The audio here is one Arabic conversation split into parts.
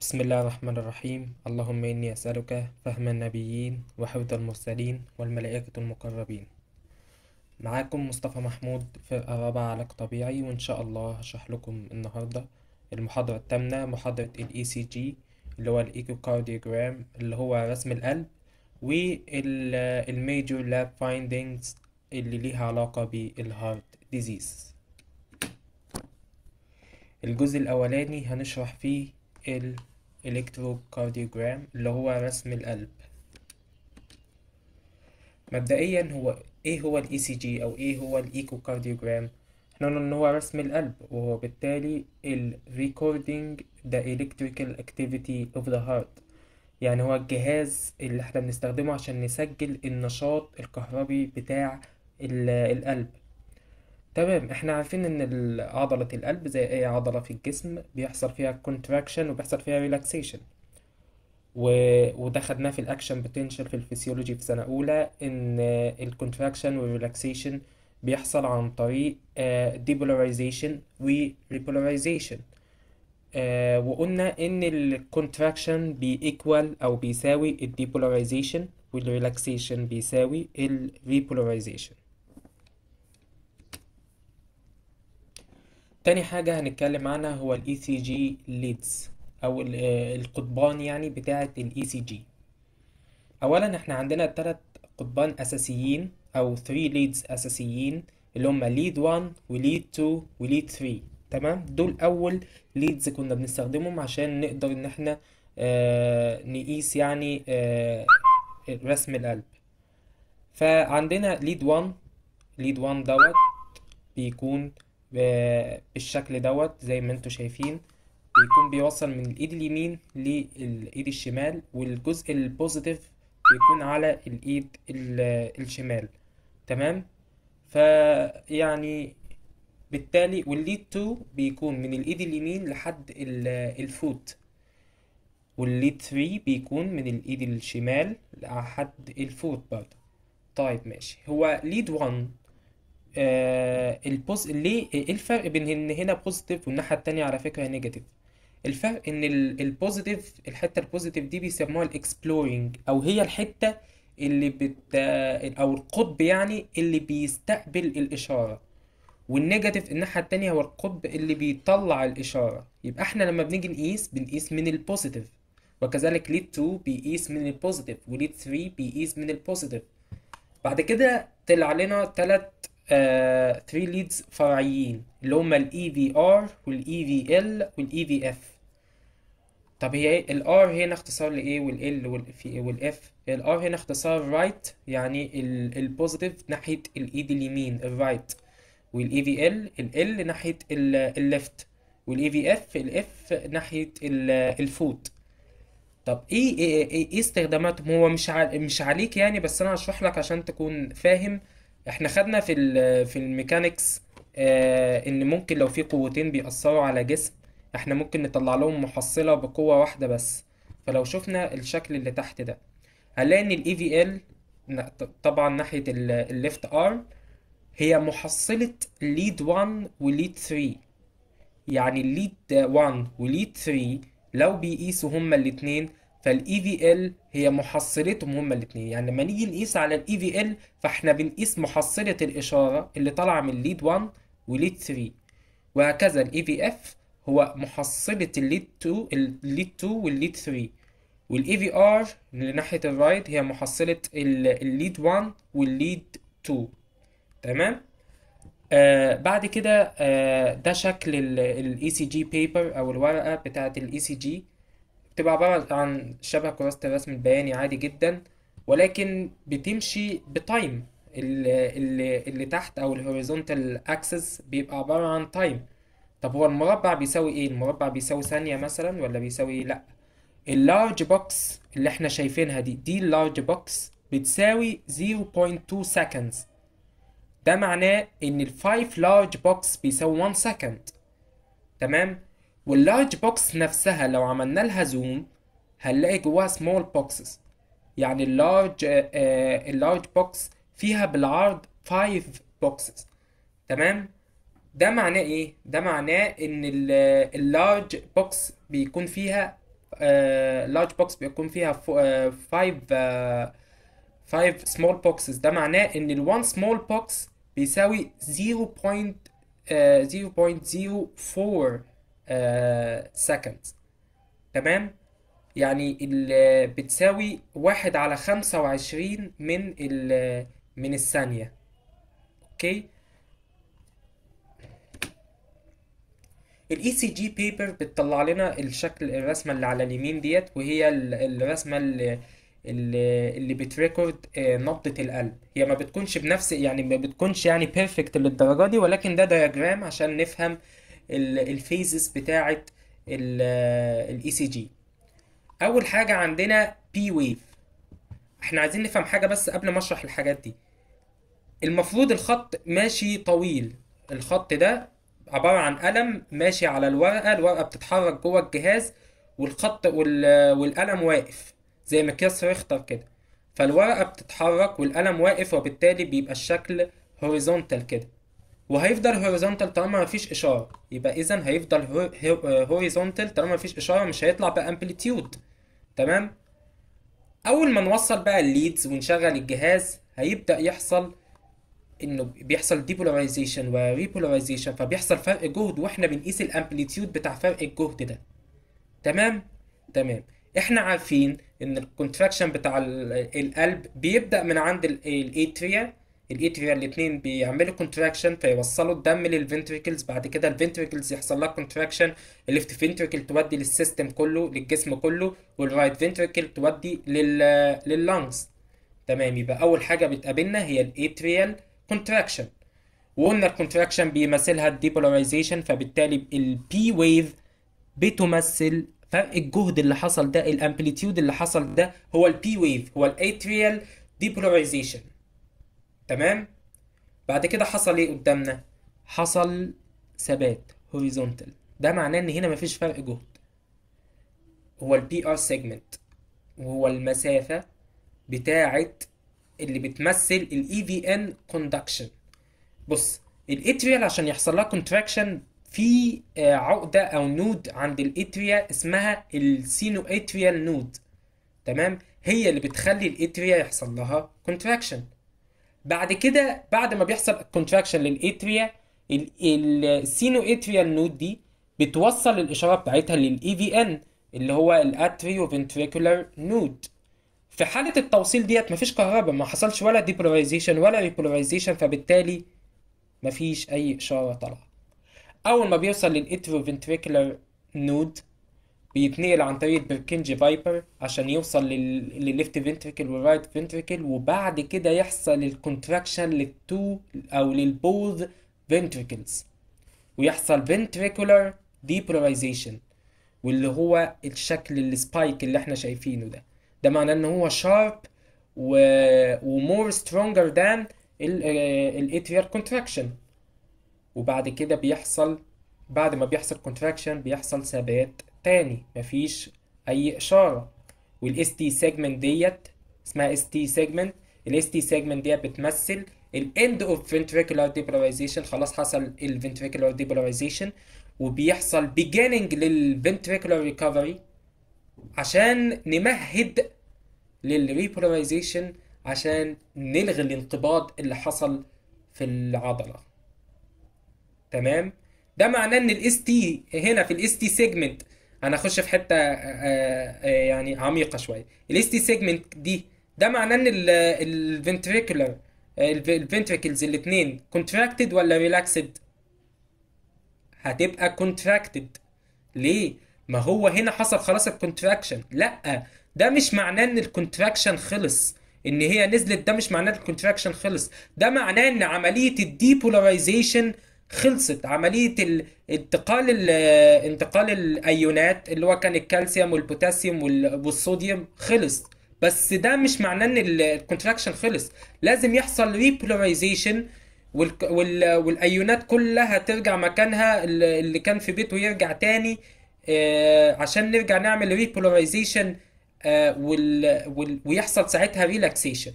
بسم الله الرحمن الرحيم اللهم إني أسألك فهم النبيين وحفظ المرسلين والملائكة المقربين معاكم مصطفى محمود فرقة رابعة علاج طبيعي وإن شاء الله هشرح لكم النهاردة المحاضرة التامنة محاضرة ال ECG اللي هو الإيكوكارديوجرام اللي هو رسم القلب والميجور لاب فايندينجز اللي ليها علاقة بالهارت ديزيز الجزء الأولاني هنشرح فيه ال الكتروكارديوجرام اللي هو رسم القلب مبدئيا هو ايه هو الاي سي e جي او ايه هو الايكوكارديوجرام احنا قلنا ان هو رسم القلب وهو بالتالي ال ذا الكتريكال اكتيفيتي اوف ذا هارت يعني هو الجهاز اللي احنا بنستخدمه عشان نسجل النشاط الكهربي بتاع القلب تمام احنا عارفين ان ال- عضلة القلب زي اي عضلة في الجسم بيحصل فيها كونتراكشن وبيحصل فيها ريلاكسيشن و... وده خدناه في الاكشن بوتنشال في الفسيولوجي في سنة اولى ان الكونتراكشن والريلاكسيشن بيحصل عن طريق ديبولاريزيشن آه، وريبولاريزيشن آه، وقلنا ان الكونتراكشن بيكوال او بيساوي الديبولاريزيشن والريلاكسيشن بيساوي الريبولاريزيشن تاني حاجة هنتكلم عنها هو ال ECG leads أو آه، القضبان يعني بتاعة ال ECG أولا احنا عندنا تلات قضبان أساسيين أو 3 leads أساسيين اللي هما lead 1 و lead 2 و lead 3 تمام دول أول leads كنا بنستخدمهم عشان نقدر إن احنا آه، نقيس يعني آه، رسم القلب فعندنا lead 1 lead 1 دوت بيكون بالشكل دوت زي ما انتم شايفين بيكون بيوصل من الايد اليمين للايد الشمال والجزء البوزيتيف بيكون على الايد الشمال تمام فيعني بالتالي والليد تو بيكون من الايد اليمين لحد الفوت والليد 3 بيكون من الايد الشمال لحد الفوت برضه طيب ماشي هو ليد 1 آه البوز ليه ايه الفرق بين ان هنا بوزيتيف والناحيه التانية على فكره نيجاتيف الفرق ان البوزيتيف الحته البوزيتيف دي بيسموها الاكسبلورينج او هي الحته اللي بت او القطب يعني اللي بيستقبل الاشاره والنيجاتيف الناحيه التانية هو القطب اللي بيطلع الاشاره يبقى احنا لما بنيجي نقيس بنقيس من البوزيتيف وكذلك ليد 2 بيقيس من البوزيتيف وليد 3 بيقيس من البوزيتيف بعد كده طلع لنا ثلاث 3 ليدز فرعيين اللي هما الاي في ار والاي في ال والاي في اف طب هي الار هنا اختصار لايه والال والاف الار هنا اختصار رايت right يعني البوزيتيف ناحيه الايد اليمين الرايت والاي في ال ال ناحيه الليفت والاي في اف الاف ناحيه الفوت e طب إيه،, ايه ايه, إيه استخداماتهم هو مش مش عليك يعني بس انا هشرح لك عشان تكون فاهم احنا خدنا في الـ في الميكانيكس آه ان ممكن لو في قوتين بيأثروا على جسم احنا ممكن نطلع لهم محصلة بقوة واحدة بس فلو شفنا الشكل اللي تحت ده هنلاقي ان الاي في ال e طبعا ناحية الليفت ارم هي محصلة ليد 1 وليد 3 يعني الليد 1 وليد 3 لو بيقيسوا هما الاتنين فالاي في e ال هي محصلتهم هما الاثنين يعني لما نيجي نقيس على الاي في ال e فاحنا بنقيس محصله الاشاره اللي طالعه من ليد 1 وليد 3 وهكذا الاي في e اف هو محصله الليد 2 الليد 2 والليد 3 والاي في ار اللي ناحيه الرايت هي محصله الليد 1 والليد 2 تمام آه بعد كده آه ده شكل الاي سي جي بيبر او الورقه بتاعه الاي سي جي بتبقى عبارة عن شبه كراسة الرسم البياني عادي جدا ولكن بتمشي بتايم اللي, اللي, اللي تحت او الهوريزونتال اكسس بيبقى عبارة عن تايم طب هو المربع بيساوي ايه المربع بيساوي ثانية مثلا ولا بيساوي لا اللارج بوكس اللي احنا شايفينها دي دي اللارج بوكس بتساوي 0.2 seconds ده معناه ان الفايف 5 large box بيساوي 1 second تمام واللارج بوكس نفسها لو عملنا لها زوم هنلاقي جواها سمول بوكسز يعني اللارج اللارج بوكس فيها بالعرض 5 بوكسز تمام ده معناه ايه ده معناه ان اللارج بوكس بيكون فيها اللارج آه، بوكس بيكون فيها 5 5 سمول بوكسز ده معناه ان ال1 سمول بوكس بيساوي 0.0.04 سكند تمام يعني بتساوي واحد على خمسة وعشرين من ال من الثانية اوكي الاي سي جي بيبر بتطلع لنا الشكل الرسمة اللي على اليمين ديت وهي الرسمة اللي اللي, اللي بتريكورد آه، نبضة القلب هي ما بتكونش بنفس يعني ما بتكونش يعني بيرفكت للدرجة دي ولكن ده دياجرام عشان نفهم الفيزز بتاعه الاي سي e جي اول حاجه عندنا بي ويف احنا عايزين نفهم حاجه بس قبل ما اشرح الحاجات دي المفروض الخط ماشي طويل الخط ده عباره عن قلم ماشي على الورقه الورقه بتتحرك جوه الجهاز والخط والقلم واقف زي مقياس ريختر كده فالورقه بتتحرك والقلم واقف وبالتالي بيبقى الشكل هوريزونتال كده وهيفضل هوريزونتال طالما مفيش اشاره يبقى اذا هيفضل هوريزونتال طالما مفيش اشاره مش هيطلع بامبليتيود تمام اول ما نوصل بقى الليدز ونشغل الجهاز هيبدا يحصل انه بيحصل ديبولاريزيشن وريبولاريزيشن فبيحصل فرق جهد واحنا بنقيس الامبليتيود بتاع فرق الجهد ده تمام تمام احنا عارفين ان الكونتراكشن بتاع القلب بيبدا من عند الاتريا الاتريا الاتنين بيعملوا كونتراكشن فيوصلوا الدم للفنتريكلز بعد كده الفنتريكلز يحصل لها كونتراكشن الليفت فنتريكل تودي للسيستم كله للجسم كله والرايت فنتريكل تودي لل لللنجز تمام يبقى اول حاجه بتقابلنا هي الاتريال كونتراكشن وقلنا الكونتراكشن بيمثلها الديبولاريزيشن فبالتالي البي ويف بتمثل فرق الجهد اللي حصل ده الامبليتيود اللي حصل ده هو البي ويف هو الاتريال ديبولاريزيشن تمام بعد كده حصل ايه قدامنا حصل ثبات هوريزونتال ده معناه ان هنا مفيش فرق جهد هو البي ار سيجمنت وهو المسافة بتاعة اللي بتمثل الاي في ان كوندكشن بص الاتريال عشان يحصل لها كونتراكشن في آه، عقدة أو نود عند الاتريا اسمها السينو اتريال نود تمام هي اللي بتخلي الاتريا يحصل لها كونتراكشن بعد كده بعد ما بيحصل الكونتراكشن للاتريا السينو اتريال نود دي بتوصل الاشاره بتاعتها للاي في e ان اللي هو الاتريو فنتريكولار نود في حاله التوصيل ديت مفيش كهرباء ما حصلش ولا ديبولاريزيشن ولا ريبولاريزيشن فبالتالي مفيش اي اشاره طالعه اول ما بيوصل للاتريو فنتريكولار نود بيتنقل عن طريق بركنج بايبر عشان يوصل للليفت فنتريكل والرايت فنتريكل وبعد كده يحصل الكونتراكشن للتو او للبوذ فنتريكلز ويحصل فنتريكولار ديبولاريزيشن واللي هو الشكل السبايك اللي احنا شايفينه ده ده معناه ان هو شارب و... ومور سترونجر ذان الاتريال كونتراكشن وبعد كده بيحصل بعد ما بيحصل كونتراكشن بيحصل ثبات تاني مفيش اي اشاره والاس تي سيجمنت ديت اسمها اس تي سيجمنت الاس تي سيجمنت ديت بتمثل الاند اوف ventricular depolarization خلاص حصل ventricular depolarization وبيحصل beginning ventricular recovery عشان نمهد للريبولاريزيشن عشان نلغي الانقباض اللي حصل في العضله تمام ده معناه ان الاس تي هنا في الاس تي سيجمنت انا اخش في حته آه، آه، آه، يعني عميقه شويه الاس تي سيجمنت دي ده معناه ان الفنتريكولر الفنتريكلز الاثنين كونتراكتد ولا ريلاكسد هتبقى كونتراكتد ليه ما هو هنا حصل خلاص الكونتراكشن لا ده مش معناه ان الكونتراكشن خلص ان هي نزلت ده مش معناه الكونتراكشن خلص ده معناه ان عمليه الديبولاريزيشن خلصت عمليه انتقال انتقال الايونات اللي هو كان الكالسيوم والبوتاسيوم والصوديوم خلص بس ده مش معناه ان الكونتراكشن خلص لازم يحصل ريبولاريزيشن والايونات كلها ترجع مكانها اللي كان في بيته يرجع تاني آه، عشان نرجع نعمل ريبولاريزيشن آه، ويحصل ساعتها ريلاكسيشن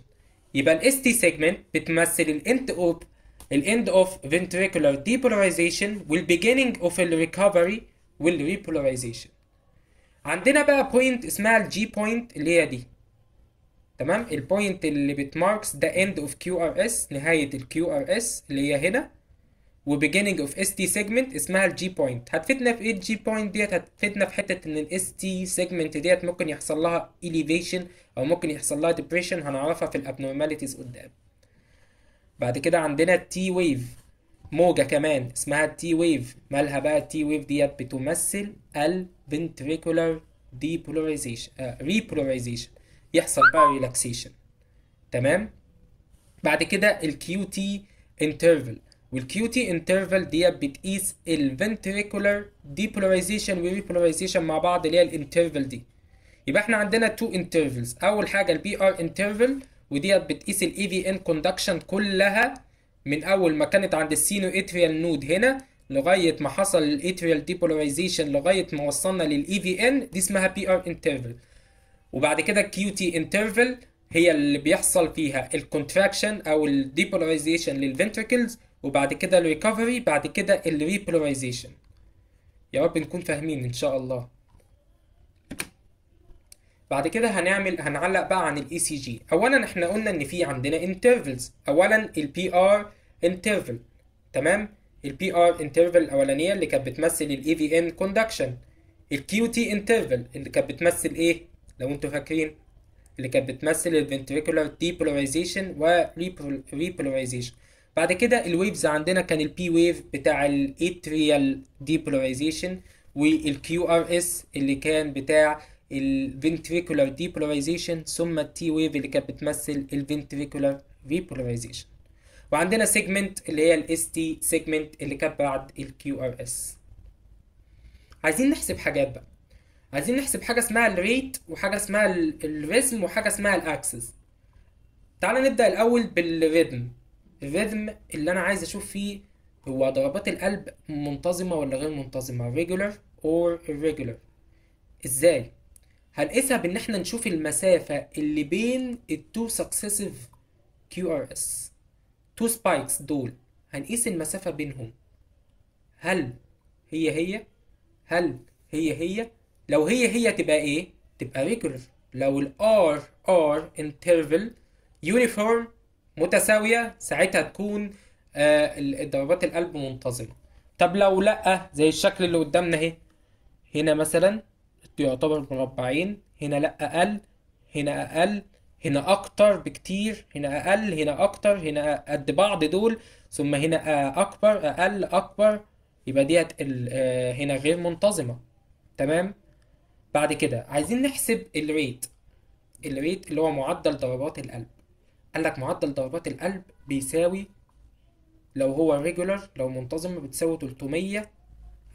يبقى الاس تي سيجمنت بتمثل الانت اوت ال end of ventricular depolarization وال beginning of ال recovery وال repolarization عندنا بقى point اسمها ال G point اللي هي دي تمام البوينت اللي بتماركس ده end of QRS نهاية ال QRS اللي هي هنا و beginning of ST segment اسمها ال G point هتفيدنا في ايه ال G point ديت هتفيدنا في حتة ان ال ST segment ديت ممكن يحصل لها elevation او ممكن يحصل لها depression هنعرفها في ال abnormalities قدام بعد كده عندنا التي ويف موجة كمان اسمها التي ويف مالها بقى التي ويف ديت بتمثل الفنتريكولار ديبولاريزيشن ريبولاريزيشن يحصل بقى ريلاكسيشن تمام بعد كده الكيو تي انترفال والكيو تي انترفال ديت بتقيس الفنتريكولار ديبولاريزيشن وريبولاريزيشن مع بعض اللي هي الانترفال دي يبقى احنا عندنا تو انترفلز اول حاجه البي ار interval وديت بتقيس الاي في ان كوندكشن كلها من اول ما كانت عند السينو اتريال نود هنا لغايه ما حصل الاتريال ديبولاريزيشن لغايه ما وصلنا للاي في e ان دي اسمها بي ار انترفل وبعد كده كيو تي انترفل هي اللي بيحصل فيها الكونتراكشن او الديبولاريزيشن للفنتركلز وبعد كده الريكفري بعد كده الريبولاريزيشن يا رب نكون فاهمين ان شاء الله بعد كده هنعمل هنعلق بقى عن الاي سي e جي اولا احنا قلنا ان في عندنا انترفلز اولا البي ار انترفل تمام البي ار انترفل الاولانيه اللي كانت بتمثل الاي في ان كوندكشن الكيو تي انترفل اللي كانت بتمثل ايه لو انتوا فاكرين اللي كانت بتمثل الفنتريكولار ديبولاريزيشن وريبولاريزيشن بعد كده الويفز عندنا كان البي ويف بتاع الاتريال ديبولاريزيشن والكيو ار اس اللي كان بتاع الفنتريكولار ديبولاريزيشن ثم التي ويف اللي كانت بتمثل الفنتريكولار ريبولاريزيشن وعندنا سيجمنت اللي هي الاس تي سيجمنت اللي كانت بعد الكيو ار اس عايزين نحسب حاجات بقى عايزين نحسب حاجه اسمها الريت وحاجه اسمها الريزم وحاجه اسمها الاكسس تعالى نبدا الاول بالريتم الريتم اللي انا عايز اشوف فيه هو ضربات القلب منتظمه ولا غير منتظمه regular or irregular ازاي هنقيسها بان احنا نشوف المسافه اللي بين التو سكسيسيف كيو ار اس تو سبايكس دول هنقيس المسافه بينهم هل هي هي هل هي هي لو هي هي تبقى ايه تبقى ريجولر لو r r انترفل يونيفورم متساويه ساعتها تكون آه ضربات القلب منتظمه طب لو لا زي الشكل اللي قدامنا اهي هنا مثلا يعتبر مربعين هنا لا اقل هنا اقل هنا اكتر بكتير هنا اقل هنا اكتر هنا قد بعض دول ثم هنا اكبر اقل اكبر يبقى ديت آه، هنا غير منتظمه تمام بعد كده عايزين نحسب الريت الريت اللي هو معدل ضربات القلب قال لك معدل ضربات القلب بيساوي لو هو ريجولر لو منتظم بتساوي 300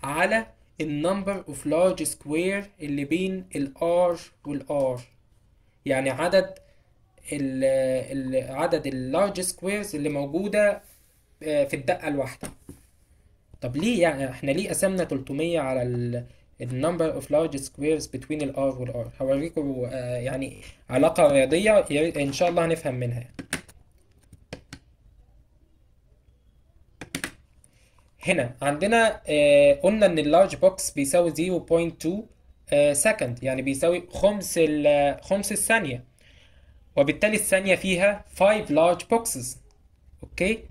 على النمبر اوف لارج سكوير اللي بين الار والار يعني عدد ال ال عدد اللارج سكويرز اللي موجودة آه، في الدقة الواحدة طب ليه يعني احنا ليه قسمنا 300 على ال النمبر اوف لارج سكويرز r الار والار هوريكم آه، يعني علاقة رياضية ان شاء الله هنفهم منها هنا عندنا آه قلنا ان اللارج بوكس بيساوي 0.2 سكند آه، يعني بيساوي خمس آه، خمس الثانيه وبالتالي الثانيه فيها 5 لارج بوكسز اوكي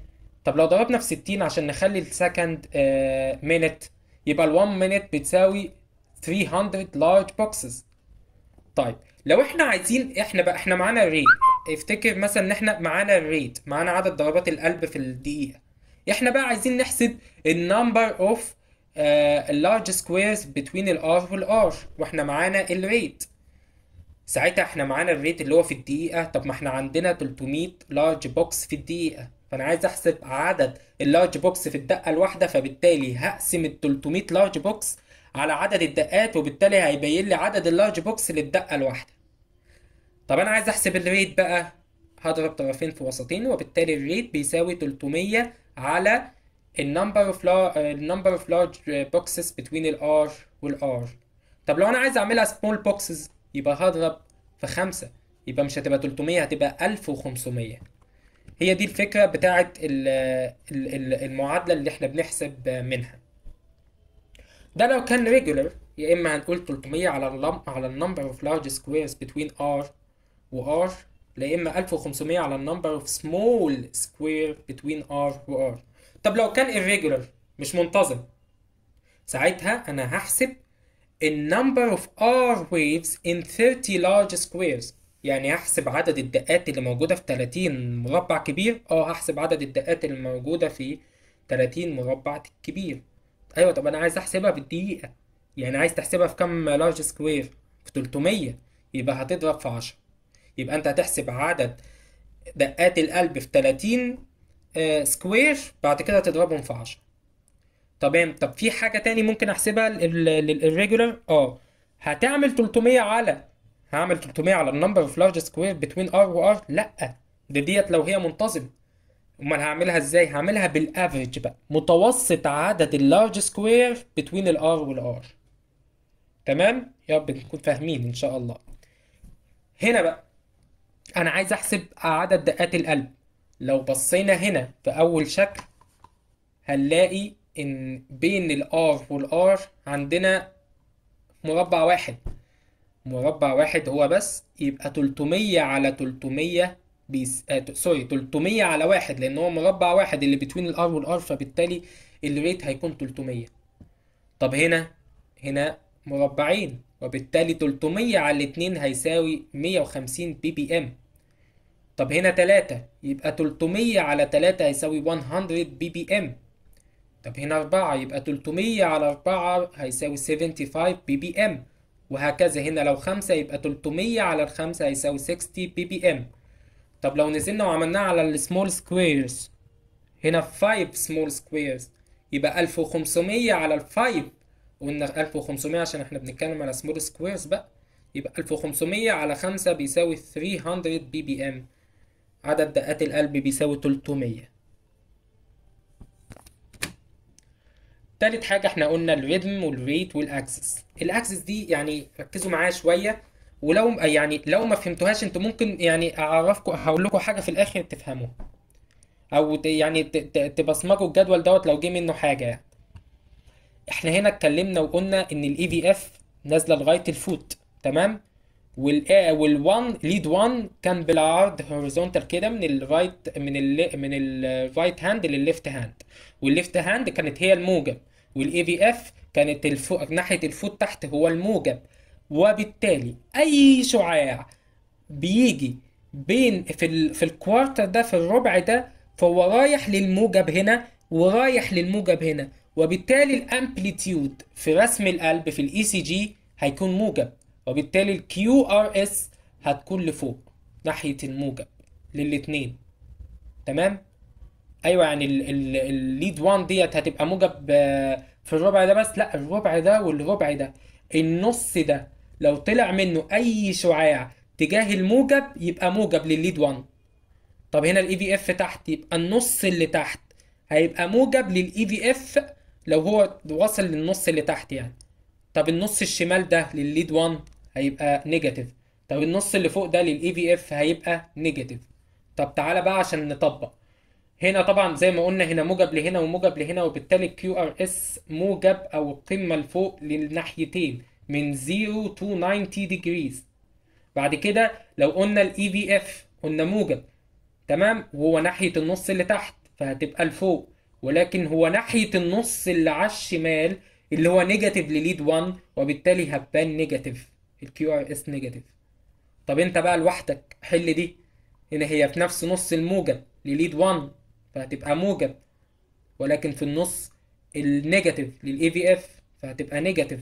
طب لو ضربنا في 60 عشان نخلي السكند مينت آه، يبقى ال1 مينت بتساوي 300 لارج بوكسز طيب لو احنا عايزين احنا بقى احنا معانا الريت افتكر مثلا ان احنا معانا الريت معانا عدد ضربات القلب في الدقيقه احنا بقى عايزين نحسب النمبر اوف اللارج سكويرز بتوين الار والار واحنا معانا الريت ساعتها احنا معانا الريت اللي هو في الدقيقة طب ما احنا عندنا 300 لارج بوكس في الدقيقة فانا عايز احسب عدد اللارج بوكس في الدقة الواحدة فبالتالي هقسم ال 300 لارج بوكس على عدد الدقات وبالتالي هيبين لي عدد اللارج بوكس للدقة الواحدة طب انا عايز احسب الريت بقى هضرب طرفين في وسطين وبالتالي الريت بيساوي 300 على النمبر اوف النمبر اوف لارج بوكسز بتوين الار والار طب لو انا عايز اعملها سمول بوكسز يبقى هضرب في خمسة يبقى مش هتبقى 300 هتبقى 1500 هي دي الفكرة بتاعة المعادلة اللي احنا بنحسب منها ده لو كان ريجولر يا اما هنقول 300 على على النمبر اوف لارج سكويرز بتوين ار وار لا اما 1500 على النمبر اوف سمول سكوير بتوين ار وار طب لو كان irregular مش منتظم ساعتها انا هحسب النمبر اوف ار ويفز ان 30 لارج سكويرز يعني هحسب عدد الدقات اللي موجوده في 30 مربع كبير اه هحسب عدد الدقات اللي موجوده في 30 مربع كبير ايوه طب انا عايز احسبها بالدقيقه يعني عايز تحسبها في كام لارج سكوير في 300 يبقى هتضرب في 10 يبقى انت هتحسب عدد دقات القلب في 30 سكوير آه، بعد كده تضربهم في 10 تمام طب في حاجه تاني ممكن احسبها للريجولار اه هتعمل 300 على هعمل 300 على النمبر اوف لارج سكوير بتوين ار وار لا دي ديت لو هي منتظمه امال هعملها ازاي هعملها بالافريج بقى متوسط عدد اللارج سكوير بتوين الار والار تمام يا رب نكون فاهمين ان شاء الله هنا بقى انا عايز احسب عدد دقات القلب لو بصينا هنا في اول شكل هنلاقي ان بين الار والار عندنا مربع واحد مربع واحد هو بس يبقى 300 على 300 بيس... آه... سوري 300 على واحد لان هو مربع واحد اللي بتوين الار والار فبالتالي الريت هيكون 300 طب هنا هنا مربعين وبالتالي 300 على 2 هيساوي 150 بي بي ام طب هنا 3 يبقى 300 على 3 هيساوي 100 بي بي ام طب هنا 4 يبقى 300 على 4 هيساوي 75 بي بي ام وهكذا هنا لو 5 يبقى 300 على 5 هيساوي 60 بي بي ام طب لو نزلنا وعملناها على السمول سكويرز هنا 5 سمول سكويرز يبقى 1500 على ال 5 قلنا 1500 عشان احنا بنتكلم على سمول سكويرز بقى يبقى 1500 على 5 بيساوي 300 بي بي ام عدد دقات القلب بيساوي 300 تالت حاجة احنا قلنا الريتم والريت والاكسس الاكسس دي يعني ركزوا معايا شوية ولو يعني لو ما فهمتوهاش انتوا ممكن يعني اعرفكم هقول لكم حاجة في الاخر تفهموها او يعني تبصمجوا الجدول دوت لو جه منه حاجة يعني. احنا هنا اتكلمنا وقلنا ان الاي في e اف نازلة لغاية الفوت تمام وال وال1 ليد 1 كان بالعرض هوريزونتال كده من الرايت من ال من الرايت هاند للليفت هاند والليفت هاند كانت هي الموجب والاي في اف كانت الفو... ناحيه الفوت تحت هو الموجب وبالتالي اي شعاع بيجي بين في ال... في الكوارتر ده في الربع ده فهو رايح للموجب هنا ورايح للموجب هنا وبالتالي الامبليتيود في رسم القلب في الاي سي e جي هيكون موجب وبالتالي ال QRS هتكون لفوق ناحية الموجب للاتنين تمام ايوه يعني الليد 1 ديت هتبقى موجب آه، في الربع ده بس لا الربع ده والربع ده النص ده لو طلع منه اي شعاع تجاه الموجب يبقى موجب للليد 1 طب هنا الاي في e اف تحت يبقى النص اللي تحت هيبقى موجب للاي في e اف لو هو واصل للنص اللي تحت يعني طب النص الشمال ده للليد 1 هيبقى نيجاتيف طب النص اللي فوق ده للاي في e اف هيبقى نيجاتيف طب تعالى بقى عشان نطبق هنا طبعا زي ما قلنا هنا موجب لهنا وموجب لهنا وبالتالي كيو ار اس موجب او القمه لفوق للناحيتين من 0 to 90 degrees بعد كده لو قلنا الاي في e اف قلنا موجب تمام وهو ناحيه النص اللي تحت فهتبقى لفوق ولكن هو ناحيه النص اللي على الشمال اللي هو نيجاتيف لليد 1 وبالتالي هتبان نيجاتيف الكيو اس نيجاتيف طب انت بقى لوحدك حل دي هنا هي في نفس نص الموجب لليد 1 فهتبقى موجب ولكن في النص النيجاتيف للاي في اف فهتبقى نيجاتيف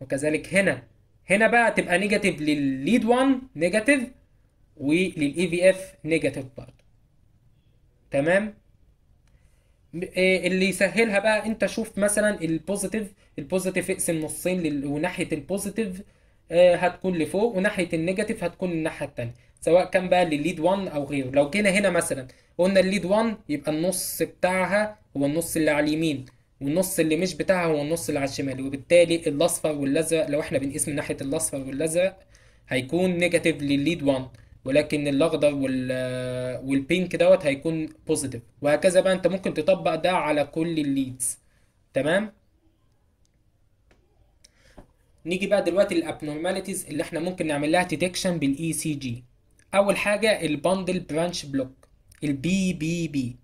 وكذلك هنا هنا بقى تبقى نيجاتيف للليد 1 نيجاتيف وللاي في اف نيجاتيف برضه تمام آه، اللي يسهلها بقى انت شوف مثلا البوزيتيف البوزيتيف اقسم نصين وناحيه البوزيتيف آه، هتكون لفوق وناحيه النيجاتيف هتكون الناحيه الثانيه سواء كان بقى لليد 1 او غيره لو جينا هنا مثلا قلنا الليد 1 يبقى النص بتاعها هو النص اللي على اليمين والنص اللي مش بتاعها هو النص اللي على الشمال وبالتالي الاصفر والازرق لو احنا بنقيس من ناحيه الاصفر والازرق هيكون نيجاتيف للليد 1 ولكن الاخضر وال آه، والبينك دوت هيكون بوزيتيف وهكذا بقى انت ممكن تطبق ده على كل الليدز تمام نيجي بقى دلوقتي للابنورماليتيز اللي احنا ممكن نعمل لها ديتكشن بالاي سي جي اول حاجه البندل برانش بلوك البي بي بي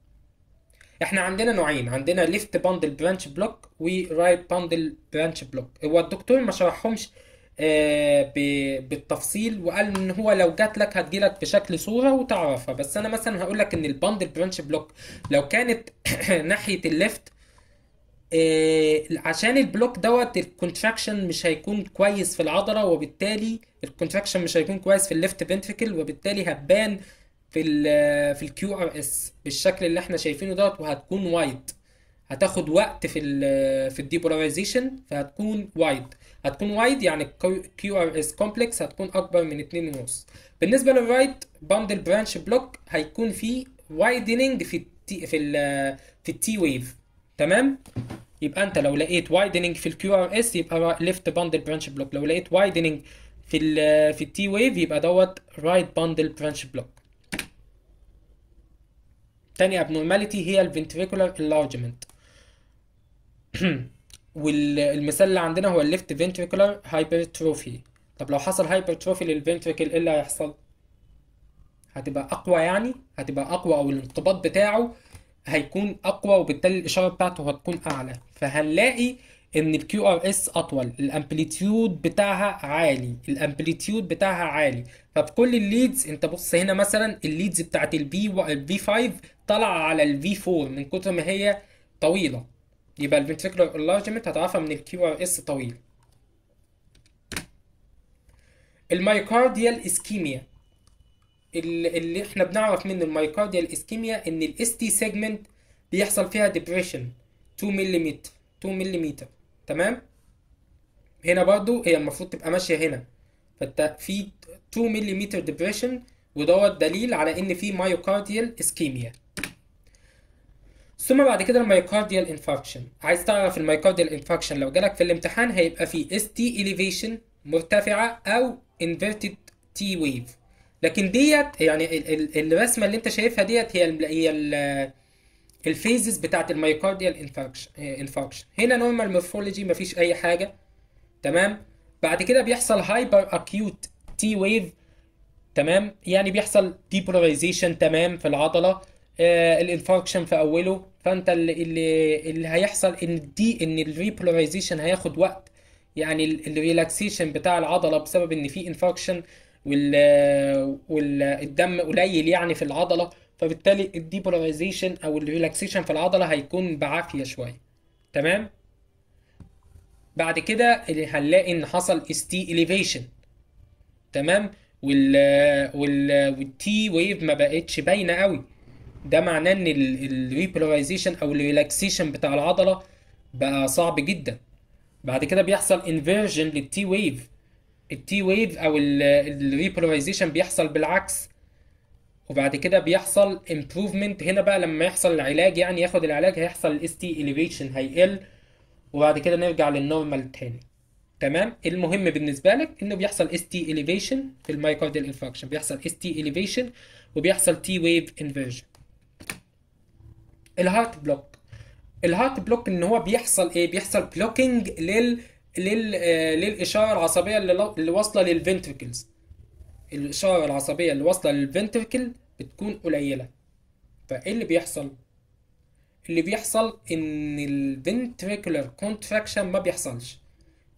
احنا عندنا نوعين عندنا ليفت باندل برانش بلوك ورايت باندل برانش بلوك هو الدكتور ما شرحهمش آه بالتفصيل وقال ان هو لو جات لك هتجي لك بشكل صوره وتعرفها بس انا مثلا هقول لك ان الباندل برانش بلوك لو كانت ناحيه الليفت آه، عشان البلوك دوت الكونتراكشن مش هيكون كويس في العضله وبالتالي الكونتراكشن مش هيكون كويس في الليفت بنتريكل وبالتالي هتبان في الـ آه، في الكيو ار اس بالشكل اللي احنا شايفينه دوت وهتكون وايد هتاخد وقت في الـ آه، في الديبولاريزيشن فهتكون وايد هتكون وايد يعني الكيو ار اس كومبلكس هتكون اكبر من 2.5 بالنسبه للرايت باندل برانش بلوك هيكون فيه وايدنينج في الـ في الـ في التي ويف تمام يبقى انت لو لقيت وايدنج في الكيو ار اس يبقى ليفت باندل برانش بلوك لو لقيت وايدنج في الـ في التي ويف يبقى دوت رايت باندل برانش بلوك تاني abnormality هي الفنتريكولار enlargement والمثال اللي عندنا هو الليفت فنتريكولار هايبرتروفي طب لو حصل هايبرتروفي للفنتريكل ايه اللي هيحصل هتبقى اقوى يعني هتبقى اقوى او الانقباض بتاعه هيكون اقوى وبالتالي الاشاره بتاعته هتكون اعلى فهنلاقي ان الكيو ار اس اطول الامبليتيود بتاعها عالي الامبليتيود بتاعها عالي فبكل الليدز انت بص هنا مثلا الليدز بتاعت البي البي 5 طالعه على البي 4 من كتر ما هي طويله يبقى الفنتريكولار انلارجمنت هتعرفها من الكيو ار اس طويل المايوكارديال اسكيميا اللي احنا بنعرف منه المايكارديا الاسكيميا ان الاس تي سيجمنت بيحصل فيها ديبريشن 2 ملم 2 ملم تمام هنا برضو هي المفروض تبقى ماشيه هنا فانت في 2 ملم ديبريشن ودوت دليل على ان في مايوكارديال اسكيميا ثم بعد كده المايوكارديال انفاركشن عايز تعرف المايوكارديال انفاركشن لو جالك في الامتحان هيبقى في اس تي elevation مرتفعه او inverted تي ويف لكن ديت يعني الرسمه اللي انت شايفها ديت هي هي ال الفيزز بتاعت الميوكارديال انفاركشن آه، هنا نورمال مورفولوجي مفيش اي حاجه تمام بعد كده بيحصل هايبر اكيوت تي ويف تمام يعني بيحصل ديبولاريزيشن تمام في العضله آه، الانفاركشن في اوله فانت اللي اللي, اللي هيحصل ان دي ان الريبولاريزيشن هياخد وقت يعني الريلاكسيشن بتاع العضله بسبب ان في انفاركشن والدم قليل يعني في العضله فبالتالي الديبولايزيشن او الريلاكسيشن في العضله هيكون بعافيه شويه تمام بعد كده هنلاقي ان حصل اس تي اليفيشن تمام وال وال والتي ويف ما بقتش باينه قوي ده معناه ان الريبولايزيشن او الريلاكسيشن بتاع العضله بقى صعب جدا بعد كده بيحصل انفيرجن للتي ويف التي ويف او الريبولاريزيشن بيحصل بالعكس وبعد كده بيحصل امبروفمنت هنا بقى لما يحصل العلاج يعني ياخد العلاج هيحصل الاس تي اليفيشن هيقل وبعد كده نرجع للنورمال تاني تمام المهم بالنسبه لك انه بيحصل اس تي اليفيشن في المايكارديال انفاركشن بيحصل اس تي اليفيشن وبيحصل تي ويف انفيرجن الهارت بلوك الهارت بلوك ان هو بيحصل ايه بيحصل بلوكينج لل لل آه، للاشاره العصبيه اللي واصله للفنتركلز الاشاره العصبيه اللي واصله للفنتركل بتكون قليله فايه اللي بيحصل اللي بيحصل ان الفنتريكولر كونتراكشن ما بيحصلش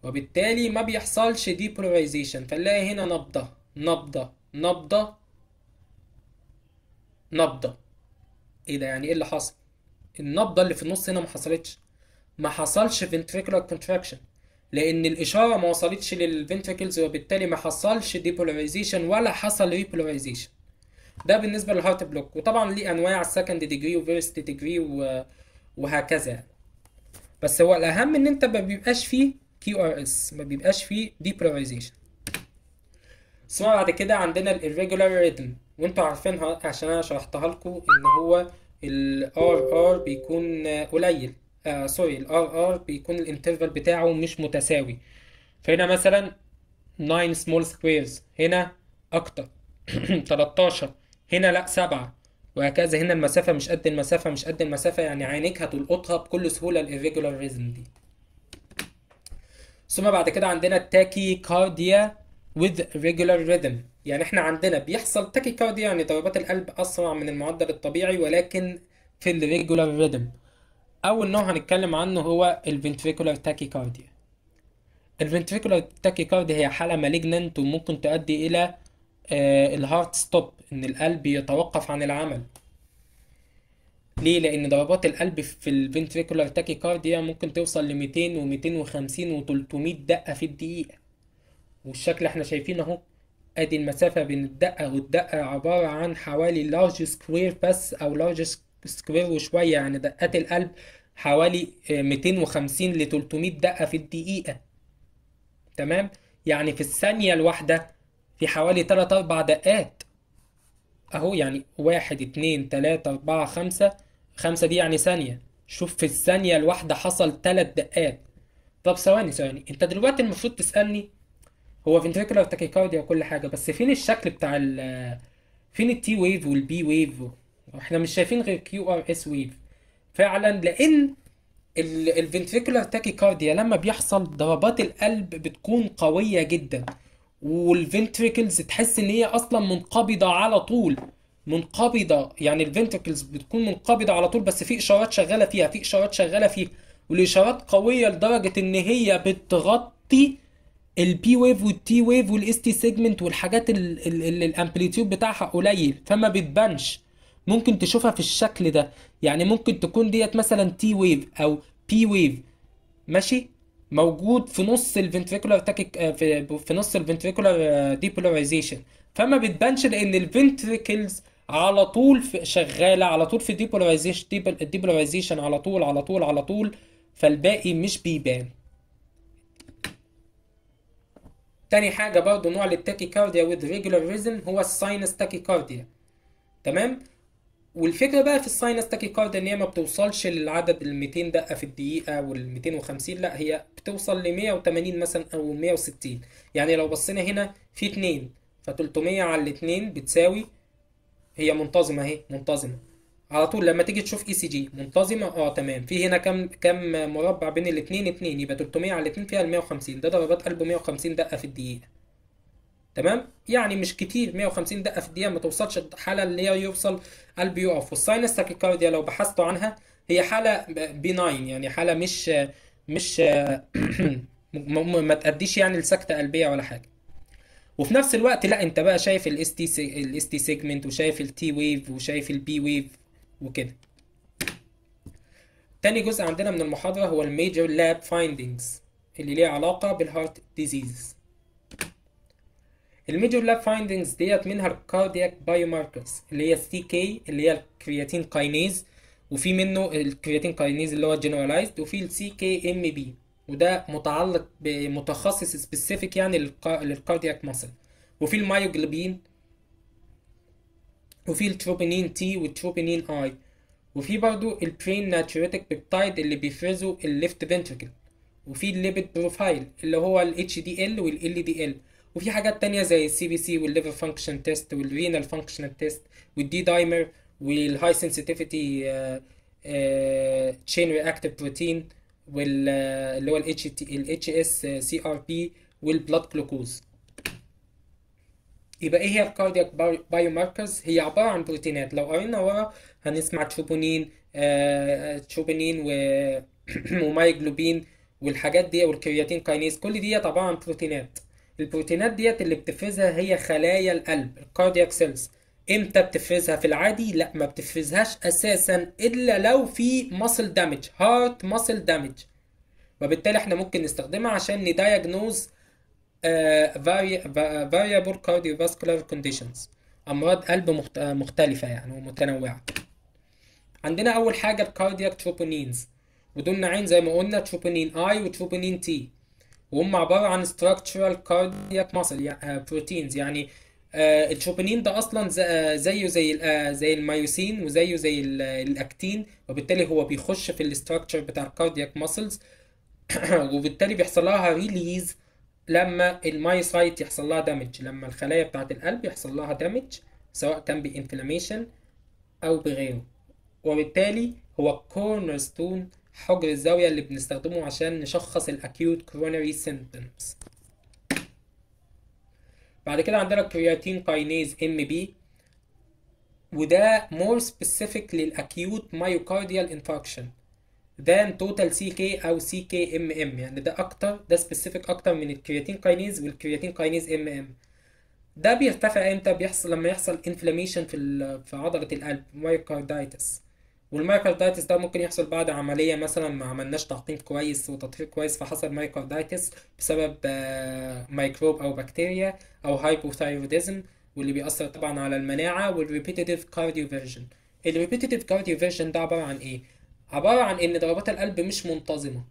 وبالتالي ما بيحصلش ديبولاريزيشن فنلاقي هنا نبضه نبضه نبضه نبضه ايه ده يعني ايه اللي حصل النبضه اللي في النص هنا ما حصلتش ما حصلش فنتريكولر كونتراكشن لان الاشاره ما وصلتش للفنتركلز وبالتالي ما حصلش ديبولاريزيشن ولا حصل ريبولاريزيشن ده بالنسبه للهارت بلوك وطبعا ليه انواع السكند ديجري وفيرست ديجري وهكذا يعني. بس هو الاهم ان انت ما بيبقاش فيه كي ار اس ما بيبقاش فيه ديبولاريزيشن ثم بعد كده عندنا الirregular ريتم وانتوا عارفينها عشان انا شرحتها لكم ان هو الار ار بيكون قليل سوري آه، ال ار بيكون الانترفال بتاعه مش متساوي فهنا مثلا 9 سمول سكويرز هنا اكتر 13 هنا لا 7 وهكذا هنا المسافه مش قد المسافه مش قد المسافه يعني عينيك هتلقطها بكل سهوله الirregular ريزم دي ثم بعد كده عندنا التاكي كارديا with regular rhythm يعني احنا عندنا بيحصل تاكي كارديا يعني ضربات القلب اسرع من المعدل الطبيعي ولكن في الريجولار ريدم اول نوع هنتكلم عنه هو الفنتريكولار تاكي كارديا الفنتريكولار تاكي كارديا هي حاله مالجننت وممكن تؤدي الى آه، الهارت ستوب ان القلب يتوقف عن العمل ليه لان ضربات القلب في الفنتريكولار تاكي كارديا ممكن توصل ل 200 و250 و300 دقه في الدقيقه والشكل احنا شايفينه اهو ادي المسافه بين الدقه والدقه عباره عن حوالي لارج سكوير بس او لارج سكوير وشويه يعني دقات القلب حوالي 250 آه، ل 300 دقه في الدقيقه تمام يعني في الثانيه الواحده في حوالي 3 4 دقات اهو يعني 1 2 3 4 5 5 دي يعني ثانية شوف في الثانية الواحدة حصل 3 دقات طب ثواني ثواني انت دلوقتي المفروض تسألني هو فنتريكولار تاكيكارديا وكل حاجة بس فين الشكل بتاع ال آه، فين التي ويف والبي ويف احنا مش شايفين غير كيو ار اس ويف فعلا لان الفنتريكولار تاكي كارديا لما بيحصل ضربات القلب بتكون قويه جدا والفنتريكلز تحس ان هي اصلا منقبضه على طول منقبضه يعني الفنتريكلز بتكون منقبضه على طول بس في اشارات شغاله فيها في اشارات شغاله فيها والاشارات قويه لدرجه ان هي بتغطي البي ويف والتي ويف والاس تي سيجمنت والحاجات اللي الامبليتيود بتاعها قليل فما بتبانش ممكن تشوفها في الشكل ده يعني ممكن تكون ديت مثلا تي ويف او بي ويف ماشي موجود في نص الفنتريكولار آه، تاكيك في, في نص الفنتريكولار آه، ديبولاريزيشن فما بتبانش لان الفنتريكلز على طول في شغاله على طول في ديبولاريزيشن ديبولاريزيشن على طول على طول على طول فالباقي مش بيبان تاني حاجه برضو نوع للتاكيكارديا with regular rhythm هو الساينس تاكيكارديا تمام والفكره بقى في الساينس تاكي كارد ان هي ما بتوصلش للعدد ال 200 دقه في الدقيقه وال 250 لا هي بتوصل ل 180 مثلا او 160 يعني لو بصينا هنا في 2 ف 300 على 2 بتساوي هي منتظمه اهي منتظمه على طول لما تيجي تشوف اي سي جي منتظمه اه تمام في هنا كم كم مربع بين الاثنين 2 يبقى 300 على 2 فيها ال 150 ده ضربات قلبه 150 دقه في الدقيقه تمام يعني مش كتير 150 دقه في الدقيقه ما توصلش الحاله اللي هي يوصل قلب يقف والساينس تاكيكارديا لو بحثتوا عنها هي حاله بيناين يعني حاله مش مش ما تأديش يعني لسكته قلبيه ولا حاجه وفي نفس الوقت لا انت بقى شايف الاس تي الاس تي سيجمنت وشايف التي ويف وشايف البي ويف وكده تاني جزء عندنا من المحاضره هو الميجر لاب فايندينجز اللي ليه علاقه بالهارت ديزيز الميجور لاب فايندنجز ديت منها الكاردياك ماركرز اللي هي السي كي اللي هي الكرياتين كاينيز وفي منه الكرياتين كاينيز اللي هو جنرالايزد وفي السي كي ام بي وده متعلق بمتخصص سبيسيفيك يعني للكاردياك ماسل وفي المايوجلوبين وفي التروبينين تي والتروبينين اي وفي برضو البرين ناتشوريتك بيبتايد اللي بيفرزوا الليفت فنتركل وفي الليبيد بروفايل اللي هو ال HDL وال LDL وفي حاجات تانية زي السي بي سي والليفر فانكشن تيست والرينال فانكشن تيست والدي دايمر والهاي سنسيتيفيتي تشين رياكتيف بروتين واللي هو الاتش الاتش اس سي ار بي والبلاد جلوكوز يبقى ايه هي الكاردياك بايو ماركرز هي عباره عن بروتينات لو قرينا ورا هنسمع تروبونين آه تروبونين و ومايجلوبين والحاجات دي والكرياتين كاينيز كل دي طبعا بروتينات البروتينات ديت اللي بتفرزها هي خلايا القلب الكاردياك سيلز امتى بتفرزها في العادي لا ما بتفرزهاش اساسا الا لو في ماسل دامج هارت ماسل دامج وبالتالي احنا ممكن نستخدمها عشان ندايجنوز فاريبل فاسكولار كونديشنز امراض قلب مختلفه يعني ومتنوعه عندنا اول حاجه الكاردياك تروبونينز ودول نوعين زي ما قلنا تروبونين اي وتروبونين تي وهم عباره عن structural cardiac muscle آه، يعني بروتينز آه، يعني التروبينين ده اصلا آه، زيه زي زي المايوسين وزيه زي الاكتين وبالتالي هو بيخش في الاستراكشر بتاع الكاردياك ماسلز وبالتالي بيحصل لها ريليز لما المايوسايت يحصل لها دامج لما الخلايا بتاعت القلب يحصل لها دامج سواء كان بانفلاميشن او بغيره وبالتالي هو كورنر ستون حجر الزاوية اللي بنستخدمه عشان نشخص الأكيوت Coronary سيمبتومز بعد كده عندنا الكرياتين كاينيز ام بي وده مور سبيسيفيك للأكيوت مايوكارديال انفاركشن than توتال سي كي او سي كي ام ام يعني ده اكتر ده سبيسيفيك اكتر من الكرياتين كاينيز والكرياتين كاينيز ام ام ده بيرتفع امتى بيحصل لما يحصل انفلاميشن في في عضله القلب myocarditis والمايوكاردايتس ده ممكن يحصل بعد عملية مثلا ما عملناش تعقيم كويس وتطهير كويس فحصل مايوكاردايتس بسبب آه، ميكروب أو بكتيريا أو هايبوثايروديزم واللي بيأثر طبعا على المناعة والريبيتيتيف كارديوفيرجن الريبيتيتيف كارديوفيرجن ده عبارة عن إيه؟ عبارة عن إن ضربات القلب مش منتظمة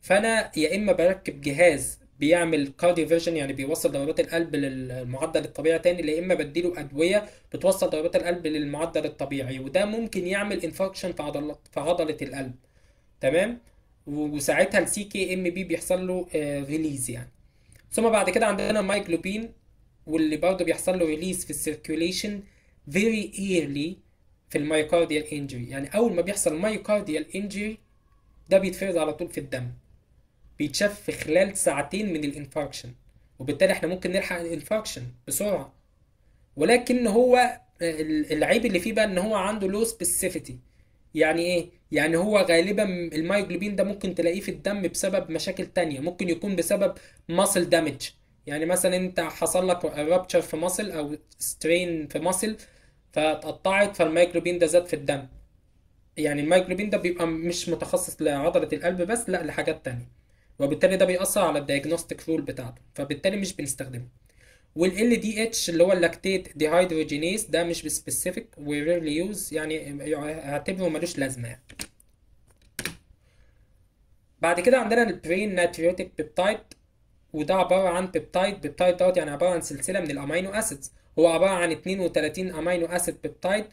فأنا يا إما بركب جهاز بيعمل فيجن يعني بيوصل دورات القلب للمعدل الطبيعي تاني لا اما بديله ادويه بتوصل دورات القلب للمعدل الطبيعي وده ممكن يعمل انفكشن في عضله في عضله القلب تمام وساعتها السي كي ام بي بيحصل له ريليز آه، يعني ثم بعد كده عندنا المايكلوبين واللي برضه بيحصل له ريليز في السيركيوليشن فيري ايرلي في المايوكارديال انجري يعني اول ما بيحصل مايوكارديال انجري ده بيتفرز على طول في الدم بيتشاف في خلال ساعتين من الانفاركشن وبالتالي احنا ممكن نلحق الانفاركشن بسرعه ولكن هو العيب اللي فيه بقى ان هو عنده لو سبيسيفيتي يعني ايه يعني هو غالبا المايوجلوبين ده ممكن تلاقيه في الدم بسبب مشاكل تانية ممكن يكون بسبب ماسل دامج يعني مثلا انت حصل لك رابتشر في ماسل او سترين في ماسل فاتقطعت فالمايوجلوبين ده زاد في الدم يعني المايوجلوبين ده بيبقى مش متخصص لعضلة القلب بس لا لحاجات تانية وبالتالي ده بيأثر على الدايجنوستيك رول بتاعته فبالتالي مش بنستخدمه وال LDH اللي هو اللاكتيت ديهايدروجينيز ده مش سبيسيفيك وريرلي يوز يعني اعتبره ملوش لازمه يعني. بعد كده عندنا البرين ناتريوتيك بيبتايد وده عباره عن بيبتايد بيبتايد دوت يعني عباره عن سلسله من الامينو اسيدز هو عباره عن 32 امينو اسيد بيبتايد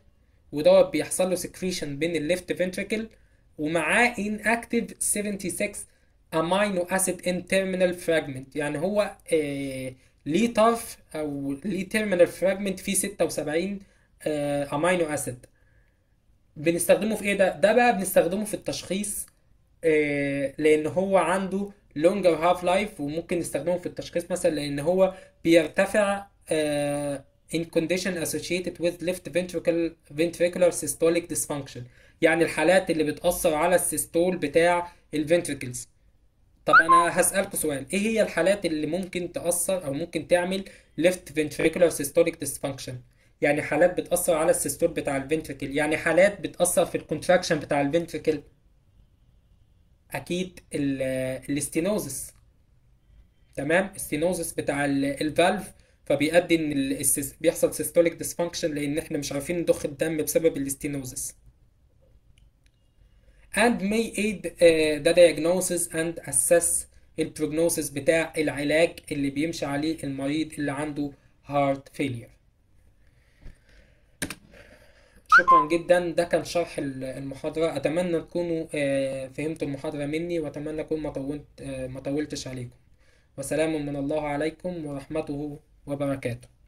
ودوت بيحصل له سكريشن بين الليفت فنتريكل ومعاه ان اكتيف 76 امينو اسيد ان تيرمينال فراجمنت يعني هو ليه آه، طرف او ليه تيرمينال فراجمنت فيه 76 امينو اسيد بنستخدمه في ايه ده ده بقى بنستخدمه في التشخيص آه، لان هو عنده لونجر هاف لايف وممكن نستخدمه في التشخيص مثلا لان هو بيرتفع آه، in condition associated with left ventricle ventricular systolic dysfunction يعني الحالات اللي بتأثر على السيستول بتاع الفنتركلز طب انا هسألكوا سؤال ايه هي الحالات اللي ممكن تأثر او ممكن تعمل left ventricular systolic dysfunction يعني حالات بتأثر على السيستول بتاع الفنتركل يعني حالات بتأثر في الكونتراكشن بتاع الفنتركل اكيد الاستينوزس تمام الستينوزس بتاع الفالف فبيؤدي ان بيحصل سيستوليك ديسفانكشن لان احنا مش عارفين نضخ الدم بسبب الاستينوزس and may aid uh, the diagnosis and assess البروجنوسيس بتاع العلاج اللي بيمشي عليه المريض اللي عنده هارت فيلير شكرا جدا ده كان شرح المحاضرة أتمنى تكونوا uh, فهمتوا المحاضرة مني وأتمنى أكون uh, ما طولتش عليكم وسلام من الله عليكم ورحمته وبركاته